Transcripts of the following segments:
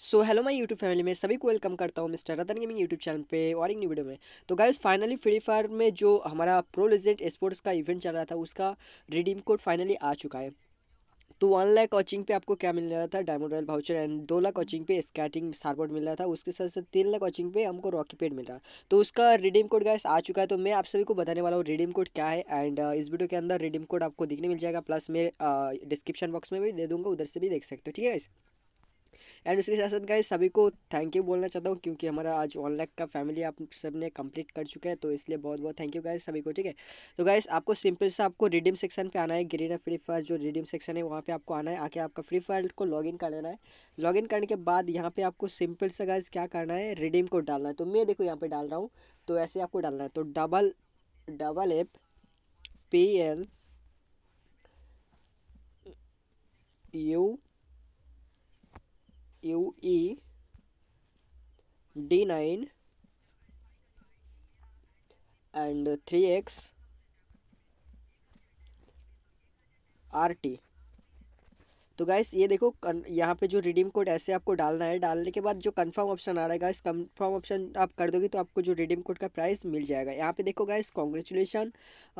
सो hello मैं YouTube family में सभी को वेलकम करता हूँ mister Ratan gaming YouTube channel पे और एक न्यू वीडियो में तो गाइस फाइनली फ्री फायर में जो हमारा प्रो लेजेंट स्पोर्ट्स का इवेंट चल रहा था उसका रिडीम कोड फाइनली आ चुका है तो वन लाख कोचिंग पे आपको क्या मिल रहा था डायमंड रॉयल भाउचर एंड दो लाख कोचिंग पे स्कैटिंग स्टारबोर्ड मिल रहा था उसके साथ साथ तीन लाख कोचिंग पे हमको रॉकी पेड मिल रहा तो उसका रिडीम कोड गैस आ चुका है तो मैं आप सभी को बताने वाला हूँ रिडीम कोड क्या है एंड uh, इस वीडियो के अंदर रिडीम कोड आपको दिखने मिल जाएगा प्लस मैं डिस्क्रिप्शन uh, बॉक्स में भी दे दूँगा उधर से भी देख सकते हो ठीक है एंड उसके साथ साथ गाइस सभी को थैंक यू बोलना चाहता हूँ क्योंकि हमारा आज वन लाख का फैमिली आप सब ने कंप्लीट कर चुका है तो इसलिए बहुत बहुत थैंक यू गाइस सभी को ठीक है तो गाइस आपको सिंपल से आपको रिडीम सेक्शन पे आना है ग्रीन फ्री फायर जो रिडीम सेक्शन है वहाँ पर आपको आना है आके आपका फ्री फायर को लॉगिन कर लेना है लॉगिन करने के बाद यहाँ पर आपको सिंपल से गाइस क्या करना है रिडीम को डालना है तो मैं देखो यहाँ पर डाल रहा हूँ तो ऐसे आपको डालना है तो double double F P L U U E 9 and 3X RT तो गाइस ये देखो यहाँ पे जो रिडीम कोड ऐसे आपको डालना है डालने के बाद जो कंफर्म ऑप्शन आ रहा है गाइस कंफर्म ऑप्शन आप कर दोगे तो आपको जो रिडीम कोड का प्राइस मिल जाएगा यहाँ पे देखो गाइस कॉन्ग्रेचुलेसन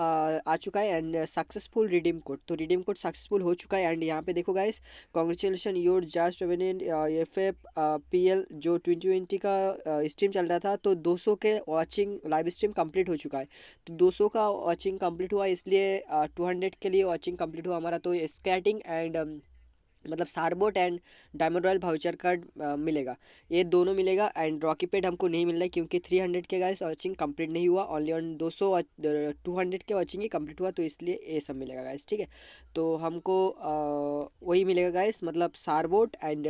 आ चुका है एंड सक्सेसफुल रिडीम कोड तो रिडीम कोड सक्सेसफुल हो चुका है एंड यहाँ पे देखो guys congratulation your just revenue F F P L जो ट्वेंटी ट्वेंटी का स्ट्रीम चल रहा था तो दो सौ के वॉचिंग लाइव स्ट्रीम कंप्लीट हो चुका है तो दो सौ का वॉचिंग कंप्लीट हुआ इसलिए टू हंड्रेड के लिए वॉचिंग कंप्लीट हुआ हमारा तो स्केटिंग एंड मतलब surfboard and diamond royal voucher card मिलेगा ये दोनों मिलेगा एंड रॉकी पेड हमको नहीं मिल रहा है क्योंकि थ्री हंड्रेड के गाइस वॉचिंग कंप्लीट नहीं हुआ ऑनली ऑन दो सौ टू हंड्रेड के वॉचिंग ही कंप्लीट हुआ तो इसलिए ये सब मिलेगा गाइस ठीक है तो हमको आ, वही मिलेगा गाइस मतलब surfboard and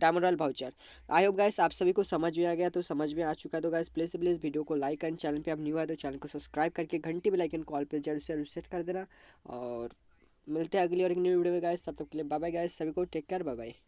diamond royal voucher I hope guys आप सभी को समझ में आ गया तो समझ में आ चुका तो गाइस प्लीज़ प्लीज़ वीडियो को लाइक एंड चैनल पर आप न्यू आए तो चैनल को सब्सक्राइब करके घंटी बिलाइकन कॉल पर जरूर से रिसेट कर देना और मिलते हैं अगली और एक न्यू वीडियो में गाइस तब तक के लिए बाय बाय गाइस सभी को टेक केयर बाय बाय